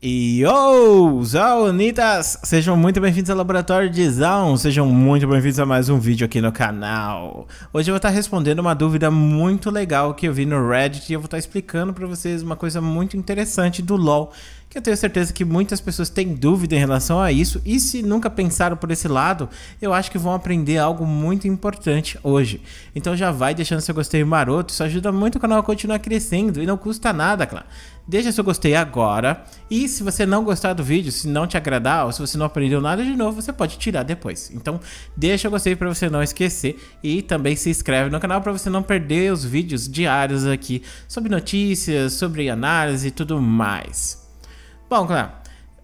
Yo, Zaunitas! Sejam muito bem-vindos ao Laboratório de Zaun, sejam muito bem-vindos a mais um vídeo aqui no canal. Hoje eu vou estar tá respondendo uma dúvida muito legal que eu vi no Reddit e eu vou estar tá explicando para vocês uma coisa muito interessante do LoL que eu tenho certeza que muitas pessoas têm dúvida em relação a isso e se nunca pensaram por esse lado, eu acho que vão aprender algo muito importante hoje. Então já vai deixando seu gostei maroto, isso ajuda muito o canal a continuar crescendo e não custa nada, claro. Deixa seu gostei agora e se você não gostar do vídeo, se não te agradar ou se você não aprendeu nada de novo, você pode tirar depois. Então deixa o gostei para você não esquecer e também se inscreve no canal para você não perder os vídeos diários aqui sobre notícias, sobre análise e tudo mais. Bom, claro.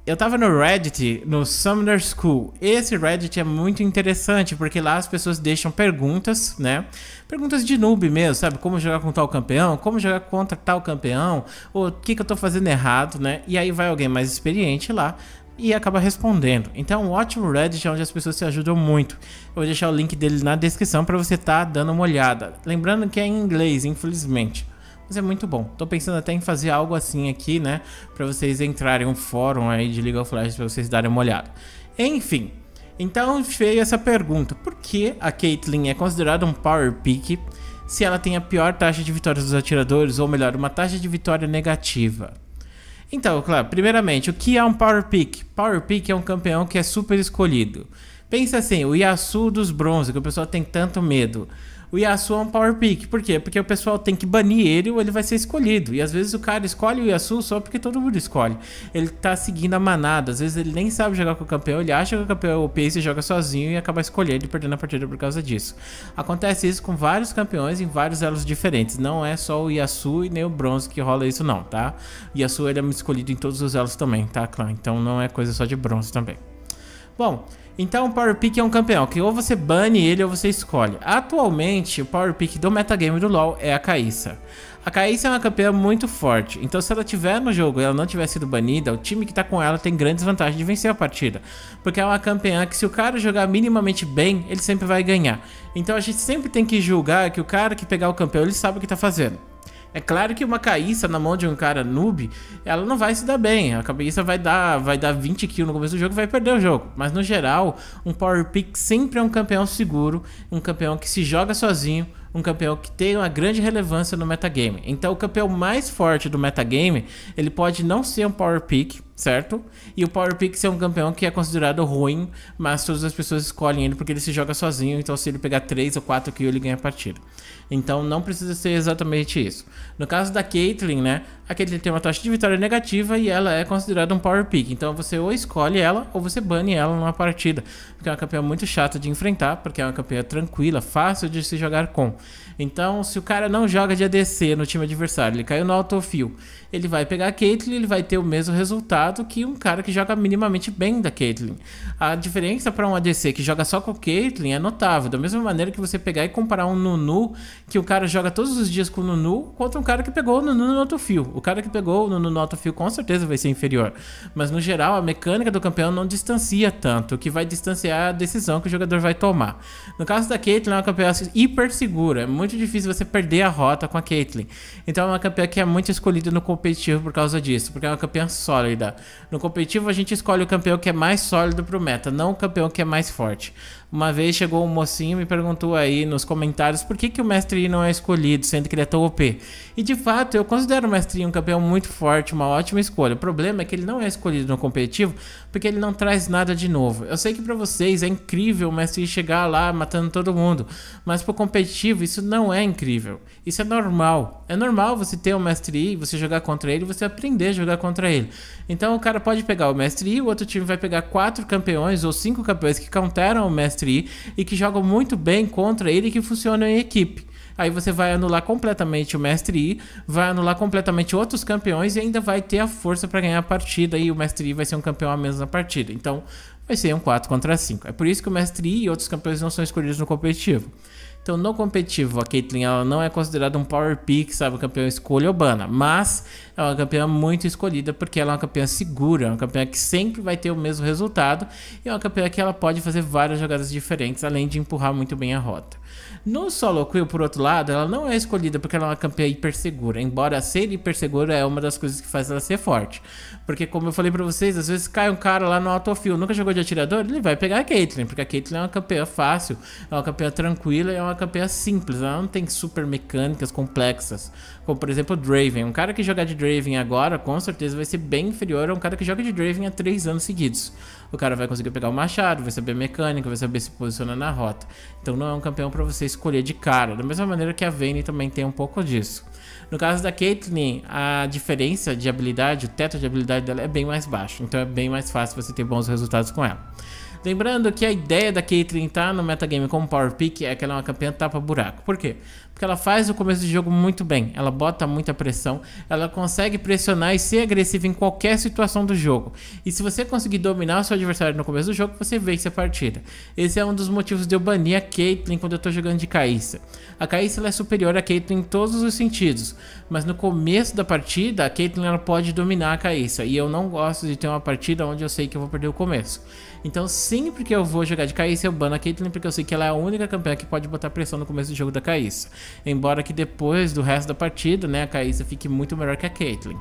Eu tava no Reddit, no Summoner School. Esse Reddit é muito interessante, porque lá as pessoas deixam perguntas, né? Perguntas de noob mesmo, sabe? Como jogar com tal campeão, como jogar contra tal campeão, o que, que eu tô fazendo errado, né? E aí vai alguém mais experiente lá e acaba respondendo. Então, é um ótimo Reddit é onde as pessoas se ajudam muito. Eu vou deixar o link dele na descrição para você estar tá dando uma olhada. Lembrando que é em inglês, infelizmente. Mas é muito bom. Tô pensando até em fazer algo assim aqui, né? Pra vocês entrarem um fórum aí de League of Legends pra vocês darem uma olhada. Enfim. Então veio essa pergunta: por que a Caitlyn é considerada um power pick se ela tem a pior taxa de vitórias dos atiradores, ou melhor, uma taxa de vitória negativa? Então, claro, primeiramente, o que é um power pick? Power pick é um campeão que é super escolhido. Pensa assim, o Yasu dos bronze, que o pessoal tem tanto medo. O Yasu é um power pick. Por quê? Porque o pessoal tem que banir ele ou ele vai ser escolhido. E às vezes o cara escolhe o Yasu só porque todo mundo escolhe. Ele tá seguindo a manada. Às vezes ele nem sabe jogar com o campeão. Ele acha que o campeão é OP e joga sozinho e acaba escolhendo e perdendo a partida por causa disso. Acontece isso com vários campeões em vários elos diferentes. Não é só o Yasu e nem o bronze que rola isso não, tá? O Yasu ele é escolhido em todos os elos também, tá, clã? Então não é coisa só de bronze também. Bom, então o Power Pick é um campeão, que ou você bane ele ou você escolhe. Atualmente, o Power Pick do metagame do LoL é a Caissa. A Caissa é uma campeã muito forte, então se ela tiver no jogo e ela não tiver sido banida, o time que tá com ela tem grandes vantagens de vencer a partida, porque é uma campeã que se o cara jogar minimamente bem, ele sempre vai ganhar. Então a gente sempre tem que julgar que o cara que pegar o campeão, ele sabe o que tá fazendo. É claro que uma caíça na mão de um cara noob, ela não vai se dar bem. A cabeça vai dar, vai dar 20 kills no começo do jogo e vai perder o jogo. Mas no geral, um power pick sempre é um campeão seguro, um campeão que se joga sozinho, um campeão que tem uma grande relevância no metagame. Então o campeão mais forte do metagame, ele pode não ser um power pick, certo? E o Power Pix é um campeão que é considerado ruim, mas todas as pessoas escolhem ele porque ele se joga sozinho, então se ele pegar 3 ou 4 kills, ele ganha a partida. Então não precisa ser exatamente isso. No caso da Caitlyn, né? A Caitlyn tem uma taxa de vitória negativa e ela é considerada um Power Pick. Então você ou escolhe ela ou você bane ela numa partida, porque é uma campeã muito chata de enfrentar, porque é uma campeã tranquila, fácil de se jogar com. Então, se o cara não joga de ADC no time adversário, ele caiu no autofill, ele vai pegar a Caitlyn, ele vai ter o mesmo resultado resultado que um cara que joga minimamente bem da Caitlyn. A diferença para um ADC que joga só com Caitlyn é notável. Da mesma maneira que você pegar e comparar um Nunu, que o cara joga todos os dias com o Nunu, contra um cara que pegou o Nunu no outro fio. O cara que pegou o Nunu no outro fio com certeza vai ser inferior. Mas no geral, a mecânica do campeão não distancia tanto, o que vai distanciar a decisão que o jogador vai tomar. No caso da Caitlyn, é uma campeã hiper segura. É muito difícil você perder a rota com a Caitlyn. Então é uma campeã que é muito escolhida no competitivo por causa disso, porque é uma campeã sólida. No competitivo, a gente escolhe o campeão que é mais sólido pro meta, não o campeão que é mais forte. Uma vez chegou um mocinho e me perguntou aí nos comentários por que, que o Mestre não é escolhido, sendo que ele é tão OP. E de fato, eu considero o Mestre um campeão muito forte, uma ótima escolha. O problema é que ele não é escolhido no competitivo porque ele não traz nada de novo. Eu sei que para vocês é incrível o Mestre chegar lá matando todo mundo, mas pro competitivo isso não é incrível. Isso é normal. É normal você ter um Mestre I, você jogar contra ele, você aprender a jogar contra ele. Então o cara pode pegar o Mestre I, o outro time vai pegar quatro campeões ou cinco campeões que counteram o Mestre Tri e que jogam muito bem contra ele e que funcionam em equipe. Aí você vai anular completamente o Mestre I, vai anular completamente outros campeões e ainda vai ter a força para ganhar a partida. E o Mestre I vai ser um campeão a menos na partida. Então vai ser um 4 contra 5. É por isso que o Mestre I e outros campeões não são escolhidos no competitivo. Então, no competitivo, a Caitlyn ela não é considerada um power pick, sabe, campeã escolha urbana, mas é uma campeã muito escolhida porque ela é uma campeã segura, é uma campeã que sempre vai ter o mesmo resultado e é uma campeã que ela pode fazer várias jogadas diferentes, além de empurrar muito bem a rota. No solo queue, por outro lado, ela não é escolhida porque ela é uma campeã segura, embora ser segura é uma das coisas que faz ela ser forte. Porque, como eu falei para vocês, às vezes cai um cara lá no autofill, nunca jogou de atirador, ele vai pegar a Caitlyn, porque a Caitlyn é uma campeã fácil, é uma campeã tranquila, é uma uma campeã é simples, ela não tem super mecânicas complexas. Como por exemplo Draven. Um cara que jogar de Draven agora com certeza vai ser bem inferior a um cara que joga de Draven há três anos seguidos. O cara vai conseguir pegar o machado, vai saber mecânica, vai saber se posicionar na rota. Então não é um campeão para você escolher de cara. Da mesma maneira que a Vayne também tem um pouco disso. No caso da Caitlyn, a diferença de habilidade, o teto de habilidade dela é bem mais baixo. Então é bem mais fácil você ter bons resultados com ela. Lembrando que a ideia da Caitlyn estar tá no metagame como Power Pick é que ela é uma campeã tapa buraco. Por quê? porque ela faz o começo do jogo muito bem. Ela bota muita pressão, ela consegue pressionar e ser agressiva em qualquer situação do jogo. E se você conseguir dominar o seu adversário no começo do jogo, você vence a partida. Esse é um dos motivos de eu banir a Caitlyn quando eu tô jogando de Caissa. A Caissa é superior a Caitlyn em todos os sentidos, mas no começo da partida, a Caitlyn ela pode dominar a Caissa, e eu não gosto de ter uma partida onde eu sei que eu vou perder o começo. Então, sempre que eu vou jogar de Caissa, eu bano a Caitlyn porque eu sei que ela é a única campeã que pode botar pressão no começo do jogo da Caissa embora que depois do resto da partida, né, a Kaisa fique muito melhor que a Caitlyn.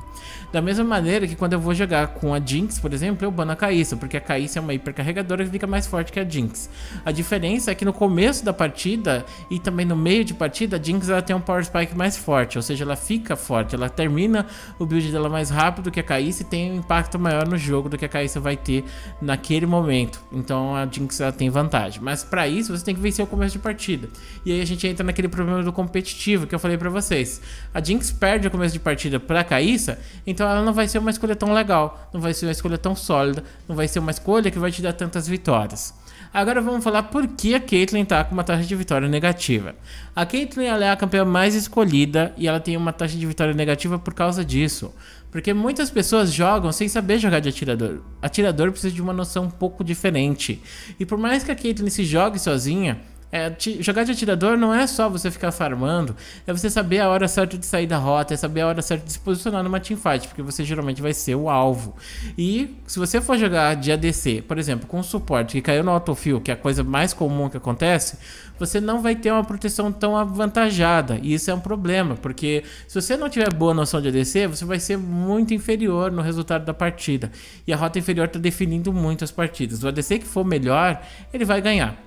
Da mesma maneira que quando eu vou jogar com a Jinx, por exemplo, eu bano a Kaisa, porque a Kaisa é uma hipercarregadora que fica mais forte que a Jinx. A diferença é que no começo da partida e também no meio de partida, a Jinx ela tem um Power Spike mais forte, ou seja, ela fica forte, ela termina o build dela mais rápido que a Kaisa e tem um impacto maior no jogo do que a Kaisa vai ter naquele momento. Então a Jinx ela tem vantagem. Mas para isso você tem que vencer o começo de partida. E aí a gente entra naquele problema do competitivo que eu falei para vocês. A Jinx perde o começo de partida para Caíssa, então ela não vai ser uma escolha tão legal, não vai ser uma escolha tão sólida, não vai ser uma escolha que vai te dar tantas vitórias. Agora vamos falar por que a Caitlyn tá com uma taxa de vitória negativa. A Caitlyn é a campeã mais escolhida e ela tem uma taxa de vitória negativa por causa disso. Porque muitas pessoas jogam sem saber jogar de atirador. Atirador precisa de uma noção um pouco diferente. E por mais que a Caitlyn se jogue sozinha, é, jogar de atirador não é só você ficar farmando, é você saber a hora certa de sair da rota, é saber a hora certa de se posicionar numa teamfight, porque você geralmente vai ser o alvo. E se você for jogar de ADC, por exemplo, com suporte que caiu no autofill, que é a coisa mais comum que acontece, você não vai ter uma proteção tão avantajada. E isso é um problema, porque se você não tiver boa noção de ADC, você vai ser muito inferior no resultado da partida. E a rota inferior está definindo muito as partidas. O ADC que for melhor, ele vai ganhar.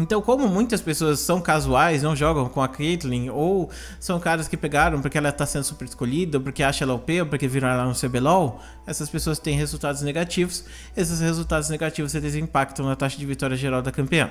Então, como muitas pessoas são casuais, não jogam com a Caitlyn, ou são caras que pegaram porque ela tá sendo super escolhida, ou porque acha ela OP, ou porque viram ela no CBLOL, essas pessoas têm resultados negativos. Esses resultados negativos eles impactam na taxa de vitória geral da campeã.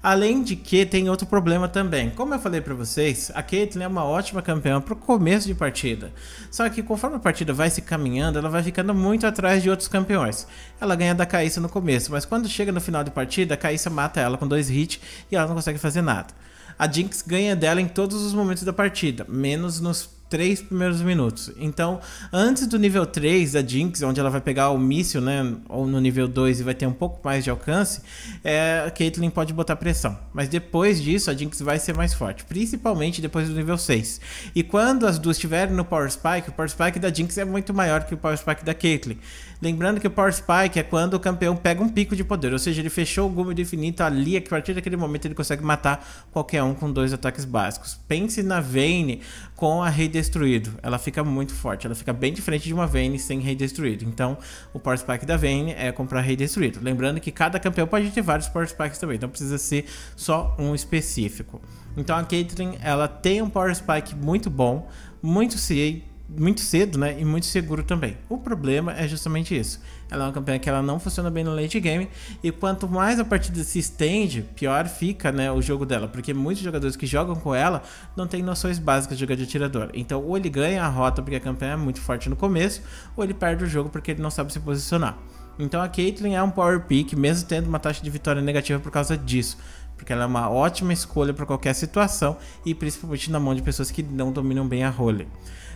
Além de que tem outro problema também. Como eu falei para vocês, a Caitlyn é uma ótima campeã pro começo de partida. Só que conforme a partida vai se caminhando, ela vai ficando muito atrás de outros campeões. Ela ganha da Caissa no começo, mas quando chega no final de partida, a Caissa mata ela com dois hits e ela não consegue fazer nada. A Jinx ganha dela em todos os momentos da partida, menos nos três primeiros minutos. Então, antes do nível 3 da Jinx, onde ela vai pegar o míssil, né? Ou no nível 2 e vai ter um pouco mais de alcance, é, a Caitlyn pode botar pressão. Mas depois disso, a Jinx vai ser mais forte, principalmente depois do nível 6. E quando as duas estiverem no Power Spike, o Power Spike da Jinx é muito maior que o Power Spike da Caitlyn. Lembrando que o Power Spike é quando o campeão pega um pico de poder, ou seja, ele fechou o gume do infinito ali, a partir daquele momento ele consegue matar qualquer um com dois ataques básicos. Pense na Vayne com a rede destruído, ela fica muito forte. Ela fica bem diferente de uma Vayne sem rei destruído. Então, o Power Spike da Vayne é comprar rei destruído. Lembrando que cada campeão pode ter vários Power Spikes também, Então, precisa ser só um específico. Então, a Caitlyn, ela tem um Power Spike muito bom, muito CA, muito cedo, né? E muito seguro também. O problema é justamente isso. Ela é uma campanha que ela não funciona bem no late game. E quanto mais a partida se estende, pior fica né, o jogo dela. Porque muitos jogadores que jogam com ela não têm noções básicas de jogar de atirador. Então, ou ele ganha a rota porque a campanha é muito forte no começo, ou ele perde o jogo porque ele não sabe se posicionar. Então a Caitlyn é um power pick, mesmo tendo uma taxa de vitória negativa por causa disso porque ela é uma ótima escolha para qualquer situação e principalmente na mão de pessoas que não dominam bem a role.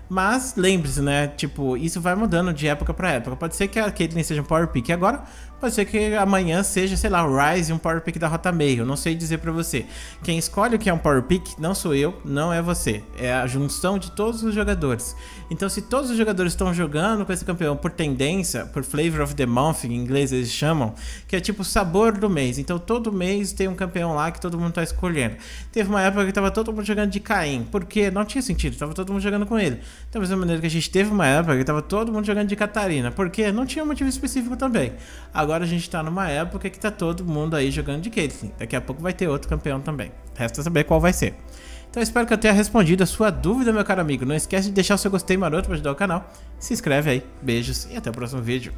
Mas lembre-se, né? Tipo, isso vai mudando de época para época. Pode ser que a Caitlyn seja um power pick agora, Pode ser que amanhã seja, sei lá, Rise um power pick da rota meio. Eu não sei dizer para você. Quem escolhe o que é um power pick não sou eu, não é você. É a junção de todos os jogadores. Então, se todos os jogadores estão jogando com esse campeão por tendência, por flavor of the month, em inglês eles chamam, que é tipo sabor do mês. Então, todo mês tem um campeão lá que todo mundo tá escolhendo. Teve uma época que tava todo mundo jogando de Caim, porque não tinha sentido, tava todo mundo jogando com ele. Da mesma maneira que a gente teve uma época que tava todo mundo jogando de Catarina, porque não tinha motivo específico também. Agora, agora a gente tá numa época que tá todo mundo aí jogando de Caitlyn. Daqui a pouco vai ter outro campeão também. Resta saber qual vai ser. Então espero que eu tenha respondido a sua dúvida, meu caro amigo. Não esquece de deixar o seu gostei maroto para ajudar o canal. Se inscreve aí. Beijos e até o próximo vídeo.